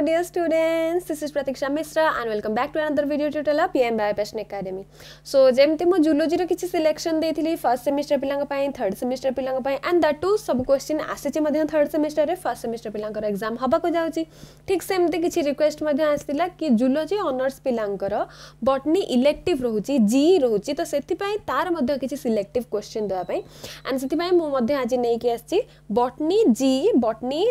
Hello dear students, this is Pratiksha Mishra and welcome back to another video tutorial of PM Biopassion Academy. So जेमति मो zoology रो selection देथिली first semester पिलांग third semester पिलांग and that too सब question आसेछि मध्य third semester रे फर्स्ट सेमेस्टर पिला रो एग्जाम हबा ठीक सेमति किछि रिक्वेस्ट मध्य आसिला कि जुलोजी ऑनर्स पिलांग रो इलेक्टिव रहउछि जी रहउछि तो सेति तार मध्य सिलेक्टिव क्वेश्चन देवाई एंड से मुझे आज नै के आछि जी बटनी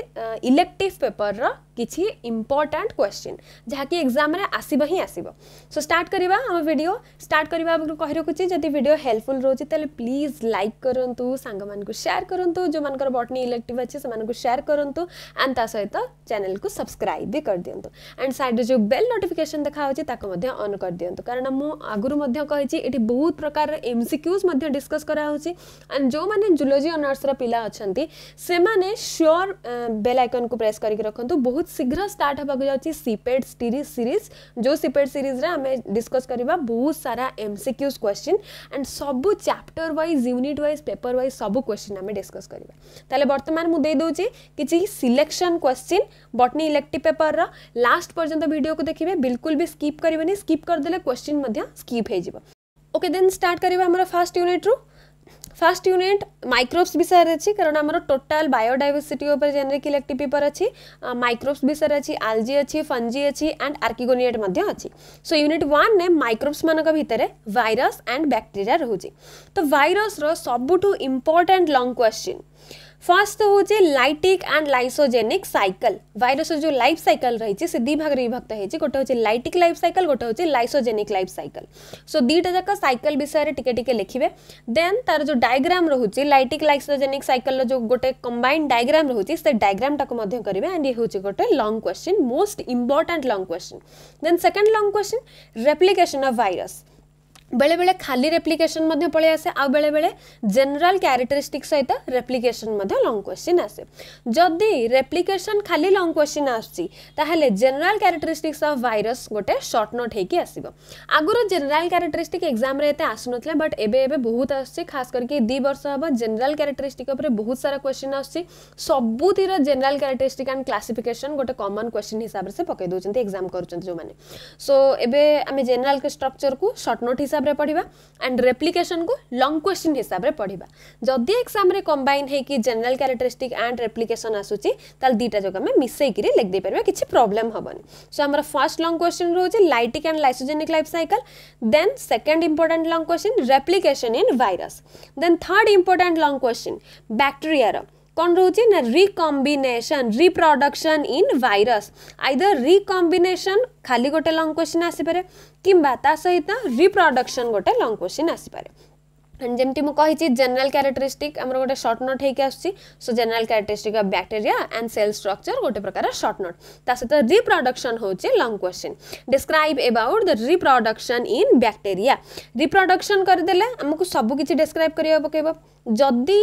इलेक्टिव पेपर रो किसी इम्पोर्टाट क्वेश्चन जहाँकि एक्जाम आसब ही आसब सो स्टार्ट करवा आम भिड स्टार्ट करने आगे रखुच्छे जब भिड हेल्पफुल रोचे तो प्लीज लाइक करूँ सांग सेयार करूँ जो मन बटनी इलेक्टिव अच्छे से सेयार करूँ एंड ता सहित चैनल को सब्सक्राइब भी कर दिंतु एंड सैड्रे जो बेल नोटिफिकेसन देखा अन् कर दिंतु कारण मुझे ये बहुत प्रकार एम सिक्यूज डिस्कस कराँ जो मैंने जुलोजी अनर्स पिला अच्छा से मैंने श्योर बेल आइकन को प्रेस करके रखुद बहुत ବହୁତ ଶୀଘ୍ର ଷ୍ଟାର୍ଟ ହେବାକୁ ଯାଉଛି ସିପେଡ୍ ସିରିଜ୍ ସିରିଜ୍ ଯେଉଁ ସିପେଡ୍ ସିରିଜ୍ରେ ଆମେ ଡିସ୍କସ୍ କରିବା ବହୁତ ସାରା ଏମ୍ସିକ୍ୟୁଜ୍ କ୍ୱେଶ୍ଚିନ୍ ଆଣ୍ଡ ସବୁ chapter wise unit wise paper wise ସବୁ କ୍ୱେଶ୍ଚିନ୍ ଆମେ ଡିସ୍କସ୍ କରିବା ତାହେଲେ ବର୍ତ୍ତମାନ ମୁଁ ଦେଇଦେଉଛି କିଛି ସିଲେକ୍ସନ୍ କ୍ୱେଶ୍ଚିନ୍ ବଟନି ଇଲେକ୍ଟ୍ରିକ୍ ପେପରର ଲାଷ୍ଟ ପର୍ଯ୍ୟନ୍ତ ଭିଡ଼ିଓକୁ ଦେଖିବେ ବିଲକୁଲ ବି ସ୍କିପ୍ କରିବେନି ସ୍କିପ୍ କରିଦେଲେ କ୍ୱେଶ୍ଚିନ୍ ମଧ୍ୟ ସ୍କିପ୍ ହେଇଯିବ ଓକେ ଦେନ୍ ଷ୍ଟାର୍ଟ କରିବା ଆମର ଫାର୍ଷ୍ଟ ୟୁନିଟ୍ରୁ ফার্স্ট ইউনিট মাইক্রোবস বিষয়ে আছে কারণ আমার টোটাল বায়োডাইভরসিটি উপরে জেনেরিক ইলেকটিভ পেপর আছে মাইক্রোবস বিষয়ে আছে আলজি আছে ফঞ্জি আছে অ্যান্ড আর্কিগোনিয়েট মধ্যে আছে সো ইউনিট ওয়ানে মাইক্রোবস মানক ভিতরে ভাইরস অ্যান্ড ব্যাকটেরিয়া রয়েছে তো ভাইরসর সবুঠু ইম্পর্টাট লং কোশ্চিন फास्ट हूँ lytic and lysogenic cycle virus जो लाइफ सैकल रही है दुई भाग विभक्त हो गोटे हूँ लाइटिक लाइफ सैकल गोटे हूँ लाइसोजेनिक लाइफ सैकल सो दुईटा जाक सैकल विषय टी टे लिखे देन तार जो डायग्राम रोचे लाइटिक लाइसोजेनिक सैकल जो गोटे कंबाइंड डायग्राम रोचे से डायग्रामटा करेंगे एंड ये हूँ गोटे long question most important long question then second long question replication of भाइर बेलेबेले खाली रेप्लिकेसन पलै आसे आउ बेलेबेले जेनेल क्यारेक्टरीस्टिक सहित रेप्लिकेसन लङ क्वेश्चन आसे जदि रेप्लिकेसन खाली लङ क्वेश्चन आसुଛି ତାହେଲେ ଜେନେରାଲ କ୍ୟାରେକ୍ଟରିଷ୍ଟିକ୍ସ ଅଫ୍ ଭାଇରସ୍ ଗୋଟେ ସର୍ଟ ନୋଟ୍ ହେଇକି ଆସିବ ଆଗରୁ ଜେନେରାଲ କ୍ୟାରେକ୍ଟରିଷ୍ଟିକ୍ ଏକ୍ଜାମ୍ରେ ଏତେ ଆସୁନଥିଲା ବଟ୍ ଏବେ ଏବେ ବହୁତ ଆସୁଛି ଖାସ୍ କରିକି ଦୁଇ ବର୍ଷ ହେବ ଜେନେରାଲ କ୍ୟାରେକ୍ଟରିଷ୍ଟିକ୍ ଉପରେ ବହୁତ ସାରା କ୍ୱେଶ୍ଚିନ୍ ଆସୁଛି ସବୁଥିର ଜେନେରାଲ କ୍ୟାରେକ୍ଟରିଷ୍ଟିକ୍ ଆଣ୍ଡ କ୍ଲାସିଫିକେସନ୍ ଗୋଟେ କମନ୍ କ୍ୱେଶ୍ଚିନ୍ ହିସାବରେ ସେ ପକାଇ ଦେଉଛନ୍ତି ଏକ୍ଜାମ୍ କରୁଛନ୍ତି ଯେଉଁମାନେ ସୋ ଏବେ ଆମେ ଜେନେରାଲ ଷ୍ଟ୍ରକ୍ଚର୍କୁ ସର୍ଟ ନୋଟ୍ ହିସାବରେ हिसाब से पढ़ा एंड रेप्लिकेसन को लंग क्वेश्चन हिसाब से पढ़ा जदि एक्जाम कंबाइन हो जेनेल क्यारेक्टरीस्टिक एंड रेप्लिकेसन आसूसी दुटा जो आम मिसेक लिखिदे पार किसी प्रोब्लेम हेनी सो आम फर्स्ट लंग क्वेश्चन रोज lytic and lysogenic life cycle then second important long question replication in virus then third important long question bacteria कौन रोचे ना recombination reproduction in virus either recombination खाली गोटे लंग क्वेश्चन आसपे कि सहित reproduction गोटे long question आसपे যেমনি মুছি জেনারেল ক্যারেক্টরিস্টিক আমার গোটে সর্ট নোট হয়ে আসছে so general characteristic of bacteria and cell structure গোটে প্রকার সর্ট নোট তা সহ রিপ্রডকশন হচ্ছে long question describe about the reproduction in bacteria reproduction করেদেলে আমি সবু কিছু ডিসক্রাইব করা পকাইব যদি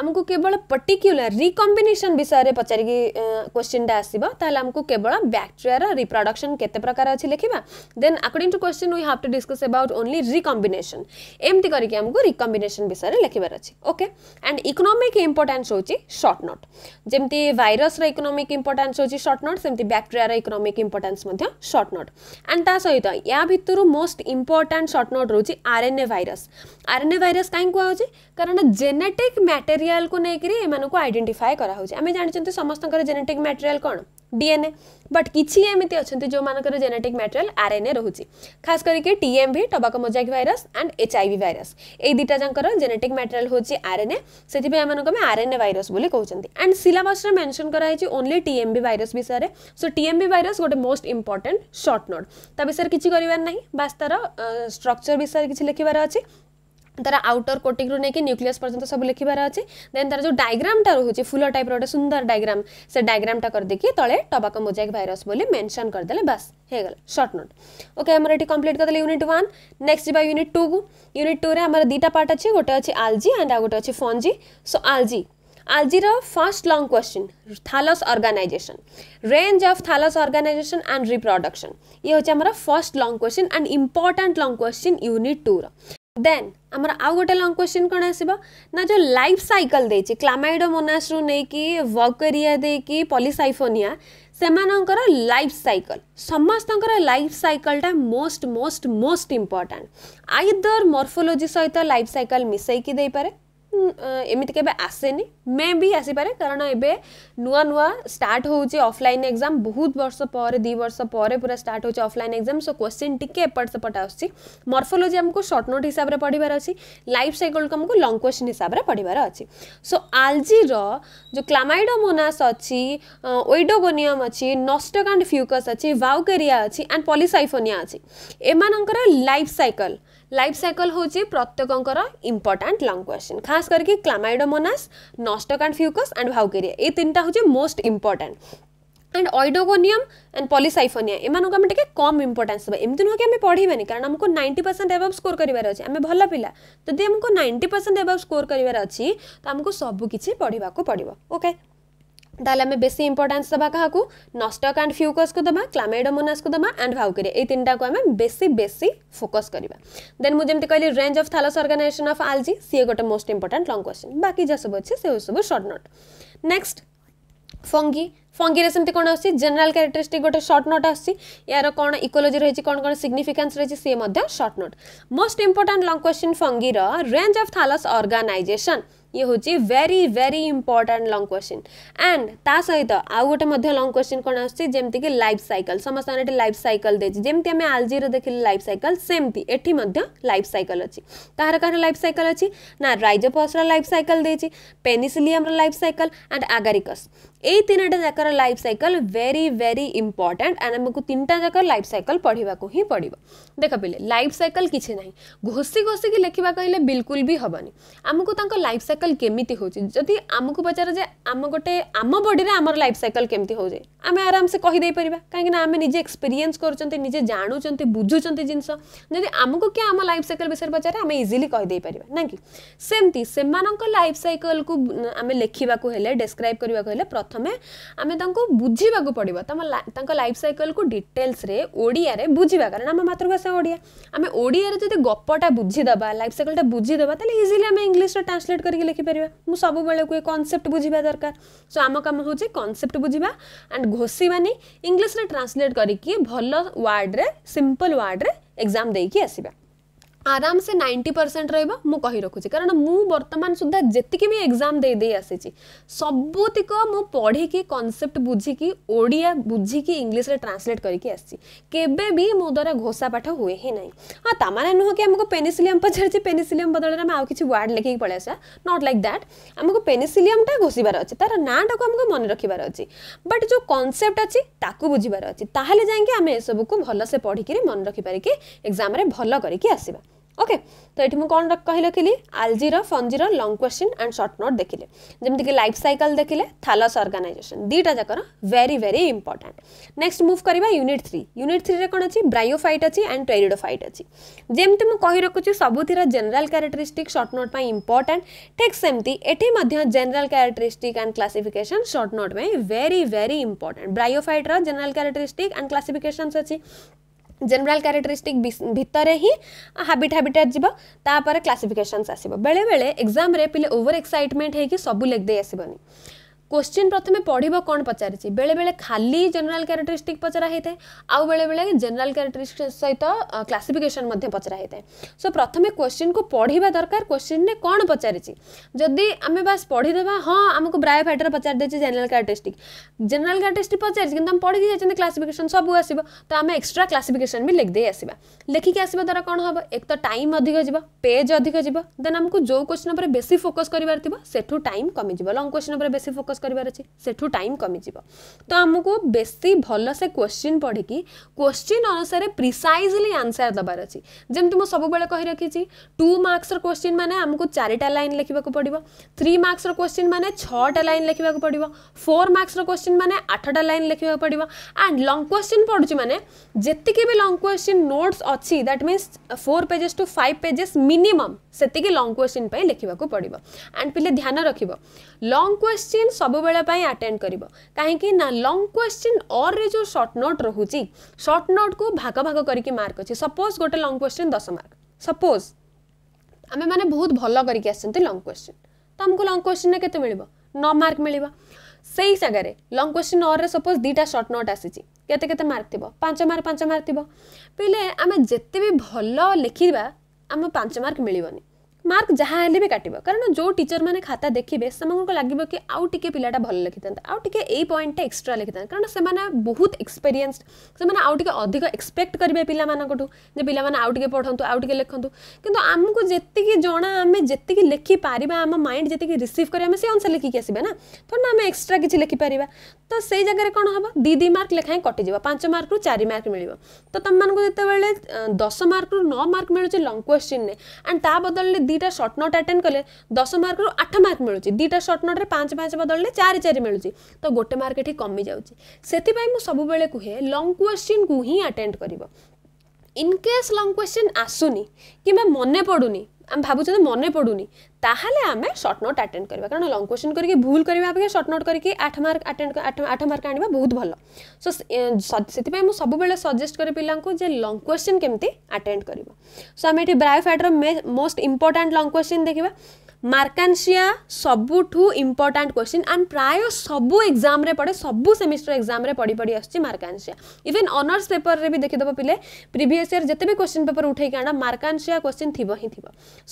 आमको केवल पर्टिकुलर रिकम्बिनेसन विषय पचारिकी क्वेश्चन टा आसो आमको केवल बैक्टेरिया रिप्रोडक्शन केते प्रकार अच्छी लिखा then according to question we have to discuss about only recombination एमती करके आमको रिकम्बिनेसन विषय लिखबार अच्छे ओके एंड इकोनोमिक इंपोर्टान्स हूँ सर्ट नोट जमी भाइरस इकोनोमिक इंपोर्टान्स हूँ सर्ट नोट सेमती bacteria economic importance short note and ता सहित या भितर मोस्ट इंपोर्टाट सर्ट नोट रोचे R N A virus R N A कहीं कहूँ कारण जेनेटिक मैटेरिया ମ୍ୟାଟେରିଆଲ୍ କୁ ନେଇକରି ଏମାନଙ୍କୁ ଆଇଡେଣ୍ଟିଫାଏ କରାହେଉଛି ଆମେ ଜାଣିଛନ୍ତି ସମସ୍ତଙ୍କର ଜେନେଟିକ୍ ମ୍ୟାଟେରିଆଲ୍ କ'ଣ ଡିଏନ୍ଏ ବଟ୍ କିଛି ଏମିତି ଅଛନ୍ତି ଯେଉଁମାନଙ୍କର ଜେନେଟିକ୍ ଆର୍ ଏନ୍ ଏ ରହୁଛି ଖାସ୍ କରିକି TM V tobacco mosaic virus and HIV virus ଏଇ ଦୁଇଟା ଯାଙ୍କର ଜେନେଟିକ୍ ମେଟେରିଆଲ୍ ହେଉଛି ଆର୍ ଏନ୍ ଏ ସେଥିପାଇଁ ଏମାନଙ୍କୁ ଆମେ ଆର୍ ଏନ୍ ଏ ଭାଇରସ୍ ବୋଲି କହୁଛନ୍ତି ଆଣ୍ଡ ସିଲାବସ୍ରେ ମେନ୍ସନ୍ କରାହେଇଛି ଓନ୍ଲି ଟିଏମ୍ ଟିଏମ୍ଭି ଭାଇରସ୍ ବିଷୟରେ ସୋ ଟିଏମ୍ଭି ଭାଇରସ୍ ଗୋଟେ ମୋଷ୍ଟ ଇମ୍ପର୍ଟାଣ୍ଟ ସର୍ଟ ନୋଟ୍ ତା ବିଷୟରେ କିଛି କରିବାର ନାହିଁ ବାସ୍ ତା'ର ଷ୍ଟ୍ରକ୍ଚର୍ ବିଷୟରେ କିଛି ଲେଖିବାର ଅଛି तार आउटर कोटिंग रू नहीं न्यूक्लीयस पर्यटन सब लिखार अच्छे देन तर जो डायग्रामा रोचे फुल टाइप रोटे सुंदर डायग्राम से डायग्रामा कर देखिए तले टबाक मोजाइक भाईरस मेनसन करदे बास होगा सर्ट नोट ओके आम ये कम्प्लीट करदे यूनिट व्वान नेक्स्ट जा यूनिट टू को यूनिट टू में आम दुटा पार्ट अच्छे गोटे अच्छे आलजी एंड आ गोटे अच्छे फंजी सो आलजी आलजीर first long question thallus organisation range of thallus organisation and reproduction ये हमारे first long question and important long question unit two र देन आमर आउ गोटे लंग क्वेश्चन कौन आस जो लाइफ सैकल दे क्लामाइडोमोनास नहीं वर्करिया दे पलिसाइफोनिया से लाइफ सैकल समस्त लाइफ सैकलटा most most most important either morphology सहित लाइफ सैकल मिसईकि देपे ଏମିତି କେବେ ଆସେନି ମେ ବି ଆସିପାରେ କାରଣ ଏବେ ନୂଆ ନୂଆ ଷ୍ଟାର୍ଟ ହେଉଛି ଅଫଲାଇନ୍ ଏକ୍ଜାମ୍ ବହୁତ ବର୍ଷ ପରେ ଦୁଇ ବର୍ଷ ପରେ ପୁରା ଷ୍ଟାର୍ଟ ହେଉଛି ଅଫଲାଇନ୍ ଏକ୍ଜାମ୍ ସୋ କ୍ୱେଶ୍ଚିନ୍ ଟିକେ ଏପଟ ସେପଟ ଆସୁଛି ମର୍ଫୋଲୋଜି ଆମକୁ ସର୍ଟ ନୋଟ୍ ହିସାବରେ ପଢ଼ିବାର ଅଛି ଲାଇଫ୍ ସାଇକଲ୍କୁ ଆମକୁ ଲଙ୍ଗ୍ କ୍ୱେଶ୍ଚିନ୍ ହିସାବରେ ପଢ଼ିବାର ଅଛି ସୋ ଆଲଜିର ଯେଉଁ କ୍ଲାମାଇଡ଼ୋମୋନାସ୍ ଅଛି ଓଇଡ଼ୋଗୋନିୟମ୍ ଅଛି ନଷ୍ଟକାଣ୍ଡ ଫ୍ୟୁକସ୍ ଅଛି ଭାଉକେରିଆ ଅଛି ଆଣ୍ଡ ପଲିସାଇଫୋନିଆ ଅଛି ଏମାନଙ୍କର ଲାଇଫ୍ ସାଇକଲ୍ ଲାଇଫ୍ ସାଇକଲ୍ ହେଉଛି ପ୍ରତ୍ୟେକଙ୍କର ଇମ୍ପୋର୍ଟାଣ୍ଟ ଲଙ୍ଗ୍ କ୍ୱେଶ୍ଚିନ୍ ଖାସ୍ କରିକି କ୍ଲାମାଇଡ଼ୋମୋନାସ୍ ନଷ୍ଟକ୍ ଆଣ୍ଡ ଫ୍ୟୁକସ୍ ଆଣ୍ଡ ଭାଉକେରିଆ ଏଇ ତିନିଟା ହେଉଛି most important and Oedogonium and Polysiphonia ଏମାନଙ୍କୁ ଆମେ ଟିକେ କମ୍ ଇମ୍ପୋର୍ଟାନ୍ସ ଦେବା ଏମିତି ନୁହଁ କି ଆମେ ପଢ଼ିବାନି କାରଣ ଆମକୁ ନାଇଣ୍ଟି ପରସେଣ୍ଟ ଏଭବ୍ ସ୍କୋର କରିବାର ଅଛି ଆମେ ଭଲ ପିଲା ଯଦି ଆମକୁ ନାଇଣ୍ଟି ପରସେଣ୍ଟ ଏଭବ୍ ସ୍କୋର କରିବାର ଅଛି ତ ଆମକୁ ସବୁ କିଛି ପଢ଼ିବାକୁ ପଡ଼ିବ ଓକେ ତାହେଲେ ଆମେ ବେଶୀ ଇମ୍ପୋର୍ଟାନ୍ସ ଦେବା କାହାକୁ ନଷ୍ଟକ ଆଣ୍ଡ ଫ୍ୟୁକସ୍କୁ ଦେବା କ୍ଲାମେଡ଼ୋମୋନାସ୍କୁ ଦେବା ଆଣ୍ଡ ଭାଉକେରି ଏଇ ତିନିଟାକୁ ଆମେ ବେଶୀ ବେଶୀ ଫୋକସ୍ କରିବା ଦେନ୍ ମୁଁ ଯେମିତି କହିଲି range of thallus organisation of algae ସିଏ ଗୋଟେ ମୋଷ୍ଟ ଇମ୍ପୋର୍ଟାଣ୍ଟ ଲଙ୍ଗ୍ କ୍ୱେଶ୍ଚିନ୍ ବାକି ଯାହା ସବୁ ଅଛି ସେ ସବୁ short note next fungi fungi रे सेमती कोन आसी जनरल कैरेक्टरिस्टिक गोटे शॉर्ट नोट आसी यार कोन इकोलॉजी रही कोन कोन सिग्निफिकेंस रही सी short note most important long question fungi range of thallus organisation ये हूँ very very important long question and ता सहित आउ गोटे लंग क्वेश्चन कौन आमती कि लाइफ सैकल समस्त लाइफ सैकल देमती आम आलजी देखे लाइफ सैकल सेमती एटी लाइफ सैकल अच्छी कହାର कହାର लाइफ सैकल अच्छी ना राइजोपसर लाइफ सैकल देची Penicillium life cycle and Agaricus এই তিনটা যাক तर life cycle very very important and आमको तीन टा जाक लाइफ सैकल पढ़ाक ही पड़ा देख पे लाइफ सैकल कि ना घोषी घोषी की लिखा कहले बिलकुल भी हमें आमको लाइफ सैकल केमी आम को पचार जे आम गोटे आम बडी आम लाइफ सैकल केमी हो आम आराम से कहीदेपर कहीं आम निजे एक्सपीरियंस करजे जानूं बुझुच्च जिनस जब आमको किए आम लाइफ सैकल विषय पचारे आम इजिली कहीदेपर ना कि सेमती से लाइफ सैकल को आम लिखा डेस्क्राइब करने को प्रथम आम ଆମେ ତାଙ୍କୁ ବୁଝିବାକୁ ପଡ଼ିବ ତମ ତାଙ୍କ ଲାଇଫ୍ ସାଇକେଲକୁ ଡିଟେଲ୍ସରେ ଓଡ଼ିଆରେ ବୁଝିବା କାରଣ ଆମ ମାତୃଭାଷା ଓଡ଼ିଆ ଆମେ ଓଡ଼ିଆରେ ଯଦି ଗପଟା ବୁଝିଦେବା ଲାଇଫ୍ ସାଇକେଲଟା ବୁଝିଦେବା ତାହେଲେ ଇଜିଲି ଆମେ ଇଂଲିଶରେ ଟ୍ରାନ୍ସଲେଟ୍ କରିକି ଲେଖିପାରିବା ମୁଁ ସବୁବେଳେ କୁହେ କନସେପ୍ଟ ବୁଝିବା ଦରକାର ସୋ ଆମ କାମ ହେଉଛି କନସେପ୍ଟ ବୁଝିବା ଆଣ୍ଡ ଘୋଷିବାନି ଇଂଲିଶରେ ଟ୍ରାନ୍ସଲେଟ୍ କରିକି ଭଲ ୱାର୍ଡ଼ରେ ସିମ୍ପଲ୍ ୱାର୍ଡ଼ରେ ଏକ୍ଜାମ୍ ଦେଇକି ଆସିବା आराम से नाइंटी परसेंट रही रखुची कारण वर्तमान सुधा जितक भी एग्जाम दे दे आसी सबुतिक मु पढ़ी कनसेप्ट बुझिकी ओडिया बुझिकी इंग्लीश ट्रांसलेट करके आबे भी मो द्वारा घोषा पाठ हुए ही ना हाँ ता मैंने नुह कि आमको पेनिसिलियम पचारे पेनिसिलियम बदल में आज किसी वार्ड लिखिक पल नट लाइक दैट आमको पेनिसिलियमटा घोषार अच्छे तार नाटा को आमको मन रखार अच्छे बट जो कनसेप्ट अच्छी बुझार अच्छी जाएंगे जाए एसबू को भलसे पढ़ी मन रखिपारिकी एक्जाम भल कर आसवा ଓକେ ତ ଏଠି ମୁଁ କ'ଣ କହି ରଖିଲି ଆଲଜିର ଫଞ୍ଜିର long question and short note ଦେଖିଲେ ଯେମିତିକି ଲାଇଫ୍ ସାଇକେଲ୍ ଦେଖିଲେ ଥାଲସ୍ ଅର୍ଗାନାଇଜେସନ୍ ଦୁଇଟା ଯାକର very very important next move କରିବା ୟୁନିଟ୍ ଥ୍ରୀ ୟୁନିଟ୍ ଥ୍ରୀରେ କ'ଣ ଅଛି ବ୍ରାଇଓଫାଇଟ୍ ଅଛି ଆଣ୍ଡ ଟେରିଡୋଫାଇଟ୍ ଅଛି ଯେମିତି ମୁଁ କହି ରଖୁଛି ସବୁଥିର ଜେନେରାଲ୍ କ୍ୟାରେକ୍ଟରିଷ୍ଟିକ୍ ସର୍ଟ ନୋଟ୍ ପାଇଁ ଇମ୍ପୋର୍ଟାଣ୍ଟ ଠିକ୍ ସେମିତି ଏଠି ମଧ୍ୟ general characteristic and classification short note ପାଇଁ ଭେରି ଭେରି ଇମ୍ପୋର୍ଟାଣ୍ଟ ବ୍ରାଇଓଫାଇଟ୍ର ଜେନେରାଲ୍ କ୍ୟାରେକ୍ଟରିଷ୍ଟିକ୍ ଆଣ୍ଡ କ୍ଲାସିଫିକେସନ୍ସ ଅଛି ଜେନେରାଲ କ୍ୟାରେକ୍ଟରିଷ୍ଟିକ୍ ଭିତରେ ହିଁ ହାବିଟ୍ ହାବିଟାଟ୍ ଯିବ ତାପରେ କ୍ଲାସିଫିକେସନ୍ସ ଆସିବ ବେଳେବେଳେ ଏକ୍ଜାମ୍ରେ ପିଲା ଓଭର ଏକ୍ସାଇଟମେଣ୍ଟ ହେଇକି ସବୁ ଲେଖିଦେଇ ଆସିବନି क्वेश्चन प्रथम पढ़व कौन पचार बेले बेले खाली जनरल क्यारेक्टरीस्टिक पचरा होता है आउ बेले बेले जेनेल क्यारेक्टरीस्टिक सहित क्लासीफिकेसन पचरा होता है सो प्रथम क्वेश्चन को पढ़ा दरकार क्वेश्चन ने कौन पचारि जदि आम बास पढ़ीदे हाँ आमको ब्राय फाइटर दे जेनेल क्यारेक्टरीस्टिक जेनेल क्यारेक्टरीस्टिक पचार कि पढ़ी जाइए क्लासीफिकेसन सबू आस तो आम एक्सट्रा क्लासीफिकेसन भी लिखिदे आसा लिखिक आसवा द्वारा कौन हम एक तो टाइम अधिक जी पेज अधिक जी देन आमको जो क्वेश्चन बेस फोकस करार थोड़ा सेठू टाइम कमिज लंग क्वेश्चन बेस फोकस ଫୋକସ୍ କରିବାର ଅଛି ସେଠୁ ଟାଇମ୍ କମିଯିବ ତ ଆମକୁ ବେଶୀ ଭଲସେ କ୍ୱେଶ୍ଚିନ୍ ପଢ଼ିକି କ୍ୱେଶ୍ଚିନ୍ ଅନୁସାରେ ପ୍ରିସାଇଜଲି ଆନ୍ସର୍ ଦେବାର ଅଛି ଯେମିତି ମୁଁ ସବୁବେଳେ କହି ରଖିଛି ଟୁ ମାର୍କ୍ସର କ୍ୱେଶ୍ଚିନ୍ ମାନେ ଆମକୁ ଚାରିଟା ଲାଇନ୍ ଲେଖିବାକୁ ପଡ଼ିବ ଥ୍ରୀ ମାର୍କ୍ସର କ୍ୱେଶ୍ଚିନ୍ ମାନେ ଛଅଟା ଲାଇନ୍ ଲେଖିବାକୁ ପଡ଼ିବ ଫୋର୍ ମାର୍କ୍ସର କ୍ୱେଶ୍ଚିନ୍ ମାନେ ଆଠଟା ଲାଇନ୍ ଲେଖିବାକୁ ପଡ଼ିବ ଆଣ୍ଡ ଲଙ୍ଗ୍ କ୍ୱେଶ୍ଚିନ୍ ପଢ଼ୁଛି ମାନେ ଯେତିକି ବି ଲଙ୍ଗ୍ କ୍ୱେଶ୍ଚିନ୍ ନୋଟ୍ସ ଅଛି that means four pages to five pages minimum ସେତିକି ଲଙ୍ଗ୍ କ୍ୱେଶ୍ଚିନ୍ ପାଇଁ ଲେଖିବାକୁ ପଡ଼ିବ ଆଣ୍ଡ ପିଲେ ଧ୍ୟାନ ରଖିବ ଲଙ୍ଗ୍ କ୍ୱେଶ୍ଚିନ୍ ସବୁବେଳେ ପାଇଁ ଆଟେଣ୍ଡ କରିବ କାହିଁକି ନା ଲଙ୍ଗ୍ କ୍ୱେଶ୍ଚିନ୍ ଅର୍ରେ ଯେଉଁ ସର୍ଟ ନୋଟ୍ ରହୁଛି ସର୍ଟ ନୋଟ୍କୁ ଭାଗ ଭାଗ କରିକି ମାର୍କ ଅଛି ସପୋଜ୍ ଗୋଟେ ଲଙ୍ଗ୍ କ୍ୱେଶ୍ଚିନ୍ ଦଶ ମାର୍କ ସପୋଜ୍ ଆମେମାନେ ବହୁତ ଭଲ କରିକି ଆସିଛନ୍ତି ଲଙ୍ଗ୍ କ୍ୱେଶ୍ଚିନ୍ ତ ଆମକୁ ଲଙ୍ଗ୍ କ୍ୱେଶ୍ଚିନ୍ରେ କେତେ ମିଳିବ ନଅ ମାର୍କ ମିଳିବ ସେଇ ଜାଗାରେ ଲଙ୍ଗ୍ କ୍ୱେଶ୍ଚିନ୍ ଅର୍ରେ ସପୋଜ୍ ଦୁଇଟା ସର୍ଟ ନୋଟ୍ ଆସିଛି କେତେ କେତେ ମାର୍କ ଥିବ ପାଞ୍ଚ ମାର୍କ ପାଞ୍ଚ ମାର୍କ ଥିବ ପିଲେ ଆମେ ଯେତେ ବି ଭଲ ଲେଖିବା ଆମ ପାଞ୍ଚ ମାର୍କ ମିଳିବନି मार्क जहाँ हेल्ले भी काट कारण जो टीचर मैंने खाता देखिए समको लगे कि आउ टे पाटा भले लिखि था आउे ये पॉइंटा एक्सट्रा लिखि था कारण से बहुत एक्सपीरियड से आउे अधिक एक्सपेक्ट करेंगे पिलाठ पाने आउे पढ़ात आउे लिखत कितु आमको जी जना आम जी लिखिपर आम माइंड जी रिसीव करें से अनुसार लिखिक आसवा ना थोड़ा आम एक्सट्रा किसी लिखिपर तो से जगह कौन हम दी दी मार्क लिखाएं कटिज पांच मार्क रू चार मार्क मिल तो तुमको मैं जिते बस मार्क रू नौ मार्क मिलूँ लंग क्वेश्चन ने एंड बदल দুইটা সর্ট নট আটেন্ড কলে দশ মার্কর আঠ মার্ক মিলুଛି দুইটা সর্ট নটরে পাঁচ পাঁচ বদলে চারি চারি মিলুଛି তো গোটে মার্ক এটি কমি যাচ্ছে সেপাই মু সবুলে কুহে লং কোশ্চিন কু হি আটেন্ড করব ইন কেস লং কোশ্চিন আসুনি কিংবা মনে পড়ুনি आम तो मन पड़ूनी ताल आम सर्ट नोट आटेड करवा कारण लंग क्वेश्चन करके भूल करवा अपेक्षा सर्ट नोट करके आठ मार्क आटेड आठ मार्क आने बहुत भल सो से मुझे सब बेले सजेस्ट करे पिला लंग क्वेश्चन केमती आटेड कर सो आम ये ब्रायोफाइट्र मोस्ट इंपोर्टां लंग क्वेश्चन देखा मार्कांशिया सबुठ इम्पोर्टाट क्वेश्चन एंड प्राय सब एक्जाम पड़े सब सेमिस्टर एक्जाम पढ़ी पढ़ी आसूँ मार्कांशिया इवेन अनर्स पेपर में भी देखीदेव पिले प्रिवियस इयर जिते भी क्वेश्चन पेपर उठे आना मार्कांशिया क्वेश्चन थी ही थी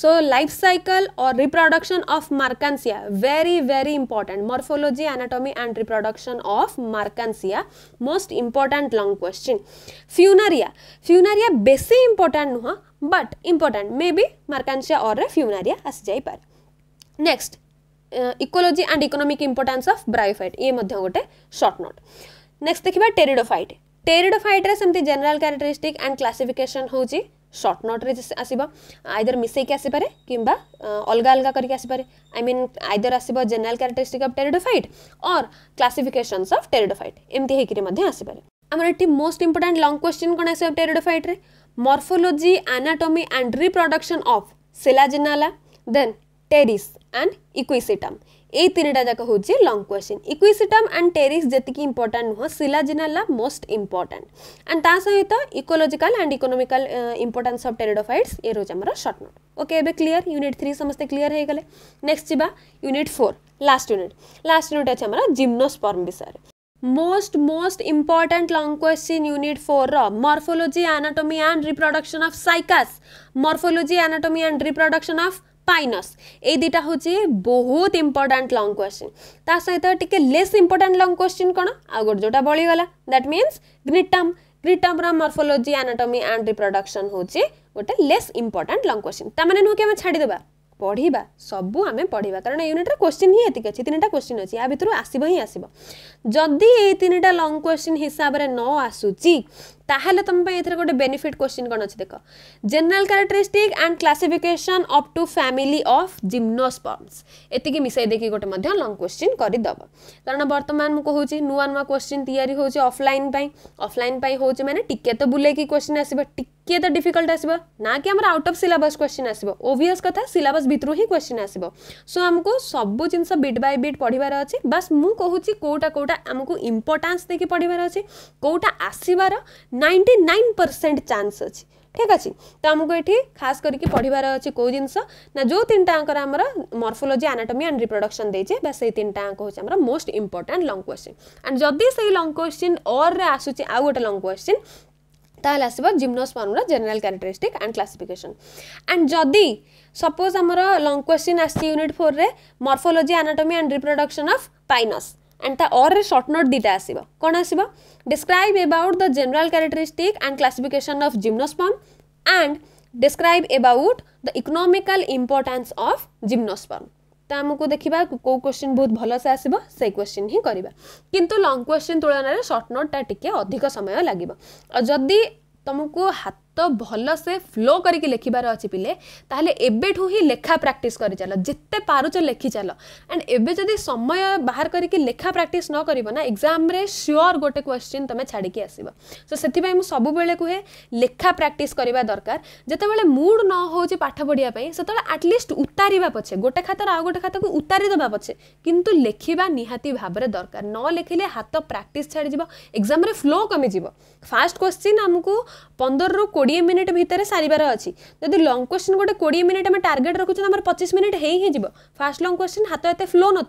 सो लाइफ सैकल और reproduction of Marchantia very very important morphology anatomy and reproduction of Marchantia most important long question Funaria Funaria बेस इंपोर्टाट नुह but important may be Marchantia और फ्यूनारी आसी जापे next ecology and economic importance of bryophyte ये गोटे short note next देखा pteridophyte रे सेमती जनरल कैरेक्टरिस्टिक एंड क्लासीफिकेसन हूँ सर्ट आइदर मिसे के मिसेक आसपे कि अलग अलग करके आसपे आई मीन आईदर आसब जेनेल कैरेक्टरिस्टिक अफ टेरिडोफाइट और क्लासिफिकेशंस अफ टेरिडोफाइट एमती आसी आसपे हमर एटी मोस्ट इंपोर्टेंट लंग क्वेश्चन कौन टेरिडोफाइट रे morphology anatomy and reproduction of Selaginella then Pteris and Equisetum এই তিনটা যাক হচ্ছে long question Equisetum and Pteris যেত ইম্পর্টাট নুহ সিলাজিনালা মোস্ট ইম্পর্টাট আন্ড তা সহিত ecological and economical importance of pteridophytes এ রয়েছে আমার সর্ট নোট ওকে এবে ক্লিয়ার ইউনিট থ্রি সমস্তে ক্লিয়ার হয়ে গেলে নেক্সট যা unit four last unit last unit আছে আমার জিমনোস্পর্ম বিষয়ে most most important long question unit four morphology anatomy and reproduction of Cycas morphology anatomy and reproduction of Pinus ଏଇ ଦୁଇଟା ହେଉଛି ବହୁତ ଇମ୍ପୋର୍ଟାଣ୍ଟ ଲଙ୍ଗ୍ କ୍ୱେଶ୍ଚିନ୍ ତା ସହିତ ଟିକେ ଲେସ୍ ଇମ୍ପୋର୍ଟାଣ୍ଟ ଲଙ୍ଗ୍ କ୍ୱେଶ୍ଚିନ୍ କ'ଣ ଆଉ ଗୋଟେ ଯେଉଁଟା ବଳିଗଲା ଦ୍ୟାଟ୍ ମିନ୍ସ ଗ୍ରିଟମ୍ ଗ୍ରିଟମ୍ର ମର୍ଫୋଲୋଜି ଆନାଟୋମି ଆଣ୍ଡ ରିପ୍ରଡକ୍ସନ୍ ହେଉଛି ଗୋଟେ ଲେସ୍ ଇମ୍ପୋର୍ଟାଣ୍ଟ ଲଙ୍ଗ୍ କ୍ୱେଶ୍ଚିନ୍ ତା'ମାନେ ନୁହଁ କି ଆମେ ଛାଡ଼ିଦେବା ପଢ଼ିବା ସବୁ ଆମେ ପଢ଼ିବା କାରଣ ୟୁନିଟ୍ର କ୍ୱେଶ୍ଚିନ୍ ହିଁ ଏତିକି ଅଛି ତିନିଟା କ୍ୱେଶ୍ଚିନ୍ ଅଛି ୟା ଭିତରୁ ଆସିବ ହିଁ ଆସିବ ଯଦି ଏଇ ତିନିଟା ଲଙ୍ଗ୍ କ୍ୱେଶ୍ଚିନ୍ ହିସାବରେ ନ ଆସୁଛି তাহলে তমবে ইথরে গটে बेनिफिट কোশ্চেন কোন আছে দেখো general characteristic and classification of two family of gymnosperms এত কি মিসাই দেখি গটে মধ্যে লং কোশ্চেন করি দব কারণ বর্তমান মুক হউচি নuanma কোশ্চেন টিয়ারি হউচি অফলাইন পাই অফলাইন পাই হউচি মানে টিকে তো বুলে কি কোশ্চেন আসিব টিকে তো ডিফিকাল্ট আসিব না কি আমরা আউট অফ সিলেবাস কোশ্চেন আসিব ওভিয়াস কথা সিলেবাস ভিতর হেই কোশ্চেন আসিব সো আমক সব জিনস বিট বাই বিট পঢ়িবার আছে বাস মু কহুচি কোটা কোটা আমক ইম্পর্টেন্স দিকে পঢ়িবার আছে কোটা আসিবারা নাইন্টি নাইন ପରସେଣ୍ଟ ଚାନ୍ସ ଅଛି ଠିକ୍ ଅଛି ତ ଆମକୁ ଏଠି ଖାସ୍ କରିକି ପଢ଼ିବାର ଅଛି କେଉଁ ଜିନିଷ ନା ଯେଉଁ ତିନିଟାଙ୍କର ଆମର ମର୍ଫୋଲୋଜି ଆନାଟୋମି ଆଣ୍ଡ ରିପ୍ରଡକ୍ସନ୍ ଦେଇଛେ ବା ସେଇ ତିନିଟାଙ୍କ ହେଉଛି ଆମର most important long question and ଯଦି ସେଇ ଲଙ୍ଗ୍ କ୍ୱେଶ୍ଚିନ୍ ଅର୍ରେ ଆସୁଛି ଆଉ ଗୋଟେ ଲଙ୍ଗ୍ କ୍ୱେଶ୍ଚିନ୍ ତାହେଲେ ଆସିବ ଜିମ୍ନୋସ୍ପର୍ମର general characteristic and classification and ଯଦି ସପୋଜ୍ ଆମର ଲଙ୍ଗ୍ କ୍ୱେଶ୍ଚିନ୍ ଆସିଛି ୟୁନିଟ୍ ଫୋର୍ରେ morphology anatomy and reproduction of Pinus and the or re short note dita asibo kon asibo describe about the general characteristic and classification of gymnosperm and describe about the economical importance of gymnosperm ତ ଆମକୁ ଦେଖିବା କେଉଁ question ବହୁତ ଭଲସେ ଆସିବ ସେଇ question ହିଁ କରିବା କିନ୍ତୁ ଲଙ୍ଗ୍ କ୍ୱେଶ୍ଚିନ୍ ତୁଳନାରେ ସର୍ଟ ନୋଟ୍ଟା ଟିକେ ଅଧିକ ସମୟ ଲାଗିବ ଆଉ ଯଦି ତୁମକୁ ହାତ ତ ଭଲସେ ଫ୍ଲୋ କରିକି ଲେଖିବାର ଅଛି ପିଲେ ତାହେଲେ ଏବେଠୁ ହିଁ ଲେଖା ପ୍ରାକ୍ଟିସ୍ କରିଚାଲ ଯେତେ ପାରୁଛ ଲେଖିଚାଲ ଆଣ୍ଡ ଏବେ ଯଦି ସମୟ ବାହାର କରିକି ଲେଖା ପ୍ରାକ୍ଟିସ୍ ନ କରିବ ନା ଏକ୍ଜାମ୍ରେ ସିଓର୍ ଗୋଟେ କ୍ୱେଶ୍ଚିନ୍ ତୁମେ ଛାଡ଼ିକି ଆସିବ ସୋ ସେଥିପାଇଁ ମୁଁ ସବୁବେଳେ କୁହେ ଲେଖା ପ୍ରାକ୍ଟିସ୍ କରିବା ଦରକାର ଯେତେବେଳେ ମୁଡ୍ ନ ହେଉଛି ପାଠ ପଢ଼ିବା ପାଇଁ ସେତେବେଳେ ଆଟ୍ଲିଷ୍ଟ ଉତାରିବା ପଛେ ଗୋଟେ ଖାତାର ଆଉ ଗୋଟେ ଖାତାକୁ ଉତାରି ଦେବା ପଛେ କିନ୍ତୁ ଲେଖିବା ନିହାତି ଭାବରେ ଦରକାର ନ ଲେଖିଲେ ହାତ ପ୍ରାକ୍ଟିସ୍ ଛାଡ଼ିଯିବ ଏକ୍ଜାମ୍ରେ ଫ୍ଲୋ କମିଯିବ ଫାଷ୍ଟ କ୍ୱେଶ୍ଚିନ୍ ଆମକୁ ପନ୍ଦରରୁ कोड़े मिनिट भितर सारे अच्छी जब लंग क्वेश्चन गोटे कोड़े मिनिट आम टारगेट रखुचे आम मिनिट हो फास्ट लंग क्वेश्चन हाथ ये फ्लो न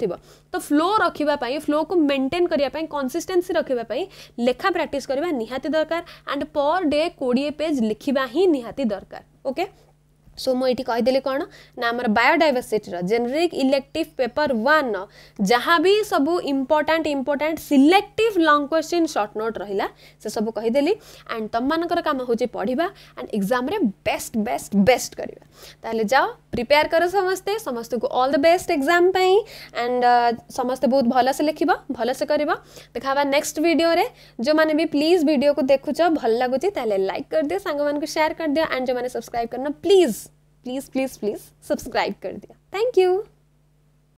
तो फ्लो रखापी फ्लो को मेन्टेन करने कनसीस्टेन्सी रखापी लेखा प्राक्ट करवा निहाती दरकार एंड पर डे कोड़े पेज लिखा ही निहाती दरकार ओके okay? सो so, मुझे कहीदेली कौन ना आम biodiversity generic elective paper one जहाँ भी सब important important select long question short note रहा से सब कहीदेली एंड तुम मानकर कम हूँ पढ़ा and exam best best best करवा ताहले जाओ प्रिपेयर कर समस्ते समस्त को all the best exam and समस्ते बहुत भलसे लिख भलसे कर देखा नेक्स्ट भिडियो जो मैंने भी प्लीज भिडियो को देखु भल लगुच लाइक कर दियो सांग सेयार कर दि एंड जो मैंने सब्सक्राइब करना please please please please subscribe कर दिया थैंक यू